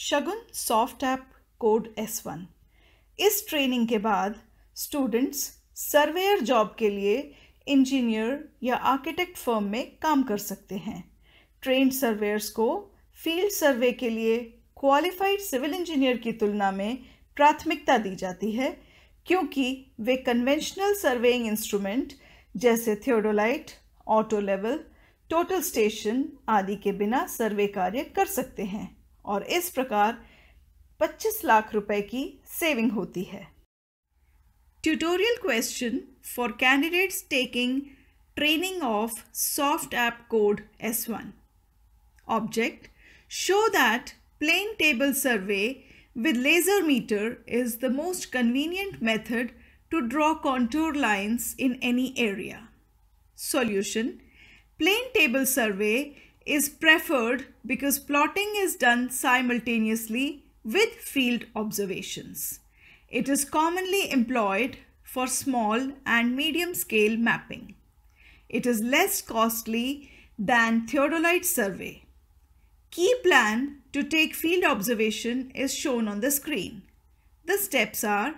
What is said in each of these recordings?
शगुन soft app code S one इस training के बाद स्टूडेंट्स सर्वेयर जॉब के लिए इंजीनियर या आर्किटेक्ट फर्म में काम कर सकते हैं ट्रेंड सर्वेयर्स को फील्ड सर्वे के लिए क्वालिफाइड सिविल इंजीनियर की तुलना में प्राथमिकता दी जाती है क्योंकि वे कन्वेंशनल सर्वेइंग इंस्ट्रूमेंट जैसे theodolite auto level total station आदि के बिना सर्वे कार्य कर सकते हैं और इस प्रकार 25 लाख रुपए की सेविंग होती है tutorial question for candidates taking training of soft app code S one object show that plane table survey with laser meter is the most convenient method to draw contour lines in any area. Solution Plane table survey is preferred because plotting is done simultaneously with field observations. It is commonly employed for small and medium scale mapping. It is less costly than theodolite survey. Key plan to take field observation is shown on the screen. The steps are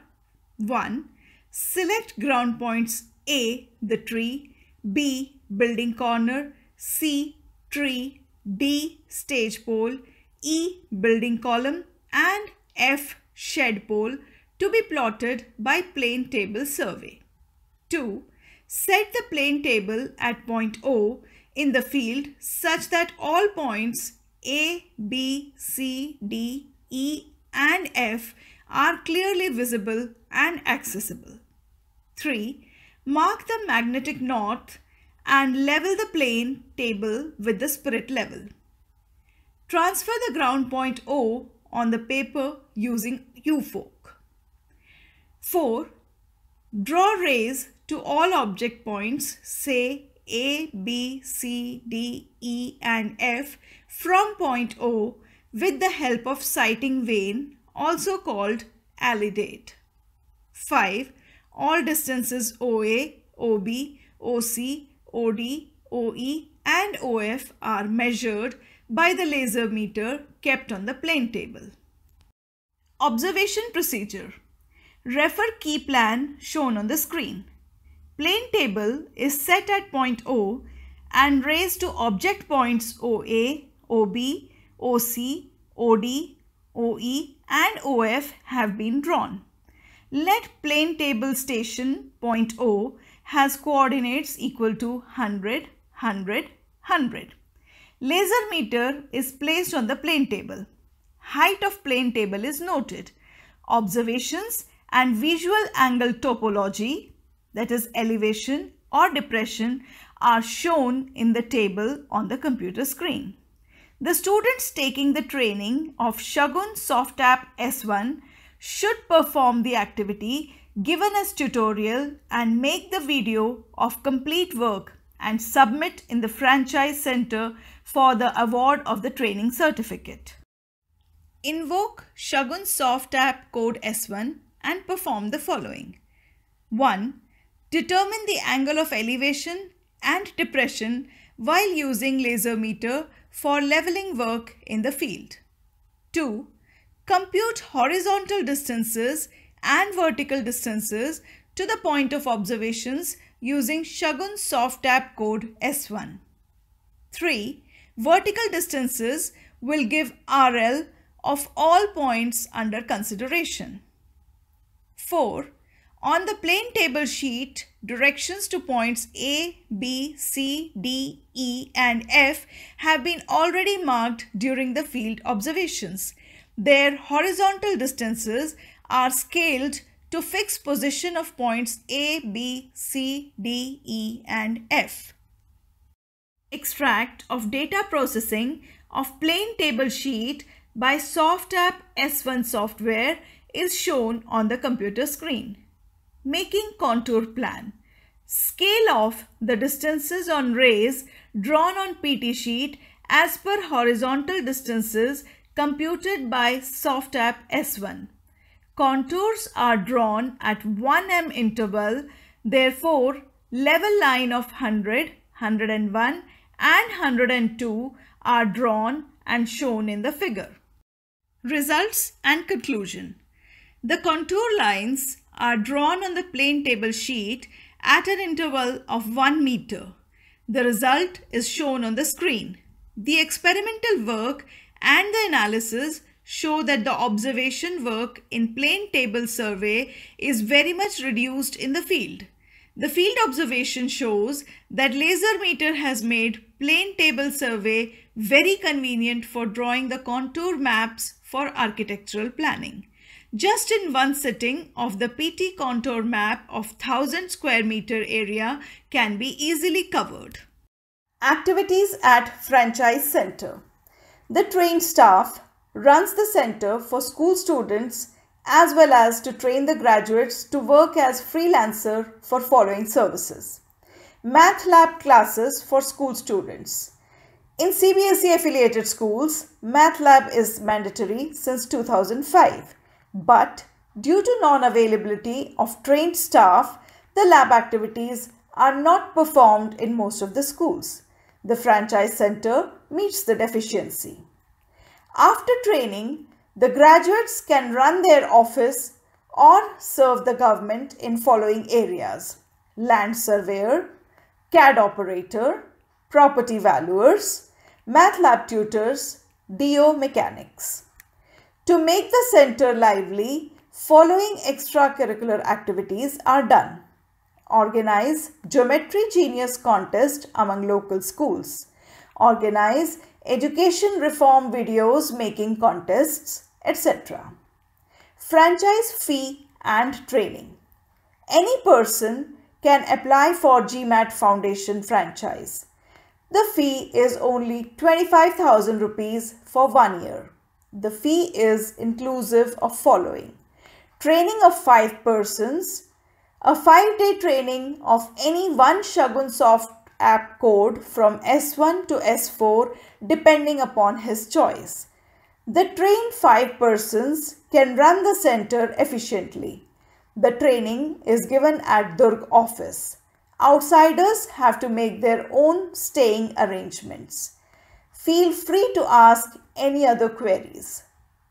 1. Select ground points A, the tree, B, building corner, C, tree, D stage pole, E building column and F shed pole to be plotted by plane table survey. 2. Set the plane table at point O in the field such that all points A, B, C, D, E and F are clearly visible and accessible. 3. Mark the magnetic north and level the plane table with the spirit level. Transfer the ground point O on the paper using U-fork. 4. Draw rays to all object points, say A, B, C, D, E and F from point O with the help of sighting vane, also called allidate. 5. All distances OA, OB, OC OD, OE and OF are measured by the laser meter kept on the plane table. Observation procedure. Refer key plan shown on the screen. Plane table is set at point O and raised to object points OA, OB, OC, OD, OE and OF have been drawn. Let plane table station point O has coordinates equal to 100, 100, 100. Laser meter is placed on the plane table. Height of plane table is noted. Observations and visual angle topology that is elevation or depression are shown in the table on the computer screen. The students taking the training of Shagun soft app S1 should perform the activity given as tutorial and make the video of complete work and submit in the franchise center for the award of the training certificate. Invoke Shagun Soft App code S1 and perform the following. 1. Determine the angle of elevation and depression while using laser meter for leveling work in the field. 2 compute horizontal distances and vertical distances to the point of observations using Shagun soft app code S1. 3. Vertical distances will give RL of all points under consideration. 4. On the plane table sheet, directions to points A, B, C, D, E and F have been already marked during the field observations. Their horizontal distances are scaled to fix position of points A, B, C, D, E and F. Extract of data processing of plane table sheet by Softapp S1 software is shown on the computer screen. Making contour plan. Scale off the distances on rays drawn on PT sheet as per horizontal distances computed by SoftApp S1. Contours are drawn at 1m interval, therefore level line of 100, 101 and 102 are drawn and shown in the figure. Results and conclusion. The contour lines are drawn on the plane table sheet at an interval of 1 meter. The result is shown on the screen. The experimental work and the analysis show that the observation work in plane table survey is very much reduced in the field. The field observation shows that laser meter has made plane table survey very convenient for drawing the contour maps for architectural planning. Just in one sitting of the PT contour map of 1000 square meter area can be easily covered. Activities at Franchise Center the trained staff runs the center for school students as well as to train the graduates to work as freelancer for following services. Math lab classes for school students. In CBSE affiliated schools, Math lab is mandatory since 2005. But due to non-availability of trained staff, the lab activities are not performed in most of the schools. The franchise center meets the deficiency. After training, the graduates can run their office or serve the government in following areas. Land surveyor, CAD operator, property valuers, math lab tutors, DO mechanics. To make the center lively, following extracurricular activities are done. Organize Geometry Genius contest among local schools organize education reform videos making contests, etc. Franchise fee and training. Any person can apply for GMAT Foundation franchise. The fee is only 25,000 rupees for one year. The fee is inclusive of following. Training of five persons, a five-day training of any one Shagun Soft app code from S1 to S4 depending upon his choice. The trained five persons can run the center efficiently. The training is given at Durg office. Outsiders have to make their own staying arrangements. Feel free to ask any other queries.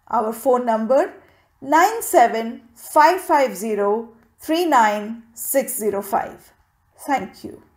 Our phone number 97550 39605. Thank you.